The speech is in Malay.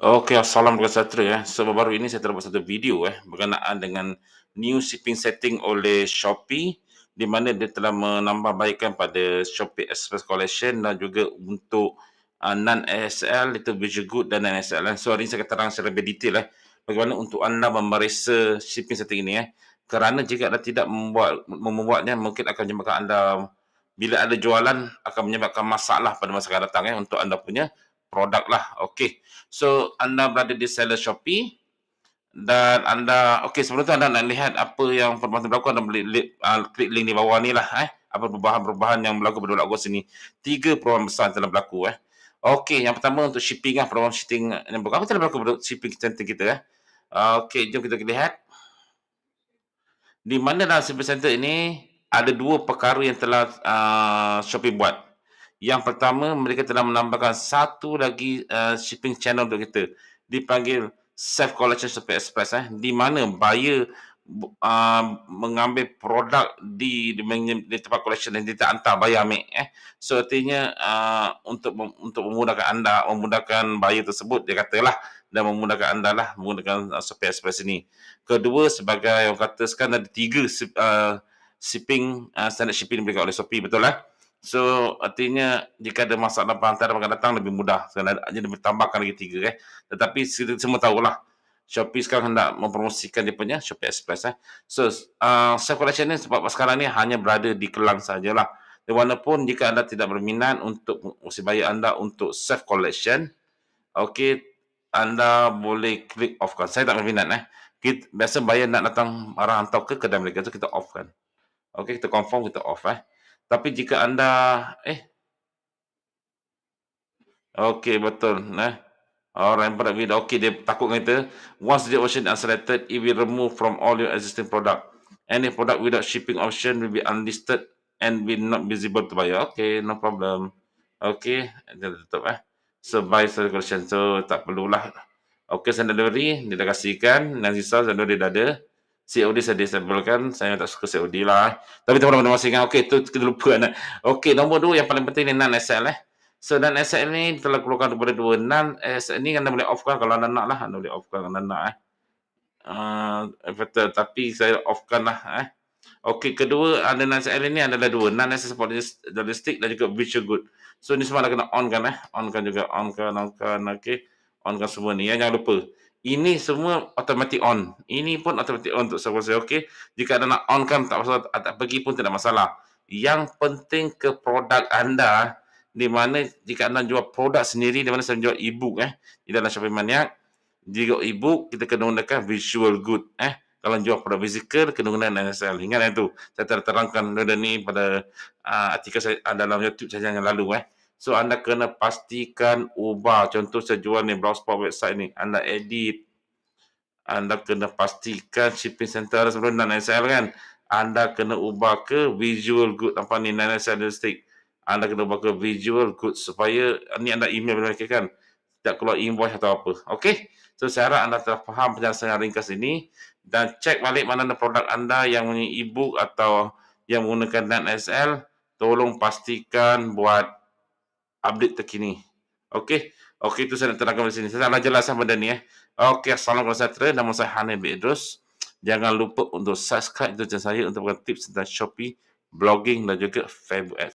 Okey, assalamualaikum dengan Satria. Eh. So, baru ini saya terbuat satu video eh, berkenaan dengan new shipping setting oleh Shopee di mana dia telah menambah baikkan pada Shopee Express Collection dan juga untuk uh, non-ASL, Little Visual Good dan non-ASL. Eh. So, hari ini saya akan terang secara lebih detail eh, bagaimana untuk anda memeriksa shipping setting ini. Eh. Kerana jika anda tidak membuat, membuatnya, mungkin akan menyebabkan anda bila ada jualan akan menyebabkan masalah pada masa akan datang eh, untuk anda punya produk lah. Okay. So, anda berada di seller Shopee dan anda, okay sebelum tu anda nak lihat apa yang perubahan berlaku, anda boleh li, uh, klik link di bawah ni lah eh. Apa perubahan-perubahan yang berlaku pada Agos ni. Tiga perubahan besar yang telah berlaku eh. Okay, yang pertama untuk shipping lah, perubahan shipping yang berlaku. Apa telah berlaku pada shipping kita, kita eh. Okay, jom kita lihat. Di mana dalam shipping center ini, ada dua perkara yang telah uh, Shopee buat. Yang pertama, mereka telah menambahkan satu lagi uh, shipping channel untuk kita dipanggil Safe Collection Super Express eh, di mana buyer uh, mengambil produk di, di, di tempat collection dan kita hantar bayar ambil eh. So artinya uh, untuk untuk memudahkan anda memudahkan buyer tersebut dia katalah dan memudahkan anda lah menggunakan uh, Super Express ini. Kedua sebagai yang kata sekarang ada tiga uh, shipping uh, standard shipping diberikan oleh Shopee betul lah. Eh? So artinya jika ada masalah penghantaran akan datang lebih mudah. Sekarang dia tambahkan lagi tiga. Eh. Tetapi kita semua tahulah Shopee sekarang hendak mempromosikan dia punya Shopee Express. Eh. So uh, self-collection ni sebab sekarang ni hanya berada di Kelang sajalah. Dan walaupun jika anda tidak berminat untuk mesti bayar anda untuk self-collection, okay, anda boleh klik off kan. Saya tak berminat. Eh. Kita, biasa bayar nak datang arah hantar ke kedai mereka tu, kita off kan. Okay, kita confirm, kita off. Eh. Tapi jika anda eh Okey betul nah. Eh. Orang pada video okey dia takut kata once the option is selected, it will remove from all your existing product. Any product without shipping option will be unlisted and will not visible to buyer. Okay, no problem. Okay, dia tutup eh. So, buy circulation. So, tak perlulah. Okay, send delivery. Dia dah kasihkan. Yang sisa, send dah ada. COD saya disable kan. Saya tak suka COD lah. Tapi teman-teman masih ingat. Kan. Okey, itu kita lupa. Nah. Okey, nombor dua yang paling penting ni non-SL eh. So, non-SL ni telah keluarkan daripada dua. Non-SL ni anda boleh off-kan kalau anda nak lah. Anda boleh off-kan kalau anda nak eh. Uh, tapi saya off-kan lah eh. Okey, kedua ada non-SL ni adalah dua. Non-SL support joystick dan juga virtual good. So, ni semua anda kena on-kan eh. On-kan juga. On-kan, on-kan, okey. On-kan semua ni. Ya, jangan lupa ini semua automatic on. Ini pun automatic on untuk server saya. Okey. Jika anda nak on kan tak masalah. Tak pergi pun tidak masalah. Yang penting ke produk anda. Di mana jika anda jual produk sendiri. Di mana saya jual ebook, eh. Di dalam Shopee Maniac. Jika ebook kita kena gunakan visual good eh. Kalau jual produk fizikal kena gunakan NSL. Ingat tu. Saya terangkan benda ni pada uh, artikel saya uh, dalam YouTube saya yang lalu eh. So anda kena pastikan ubah contoh saya jual ni blog website ni anda edit anda kena pastikan shipping center sebelum dan SL kan anda kena ubah ke visual good apa ni nine stick anda kena ubah ke visual good supaya ni anda email bila mereka kan tak keluar invoice atau apa okey so saya harap anda telah faham penjelasan ringkas ini dan cek balik mana ada produk anda yang punya ebook atau yang menggunakan nine SL tolong pastikan buat update terkini. Okey. Okey itu saya nak terangkan di sini. Saya nak jelaskan benda ni eh. Okey, assalamualaikum sejahtera. Nama saya Hanif Idrus. Jangan lupa untuk subscribe untuk channel saya untuk tips tentang Shopee, blogging dan juga Facebook. Ads.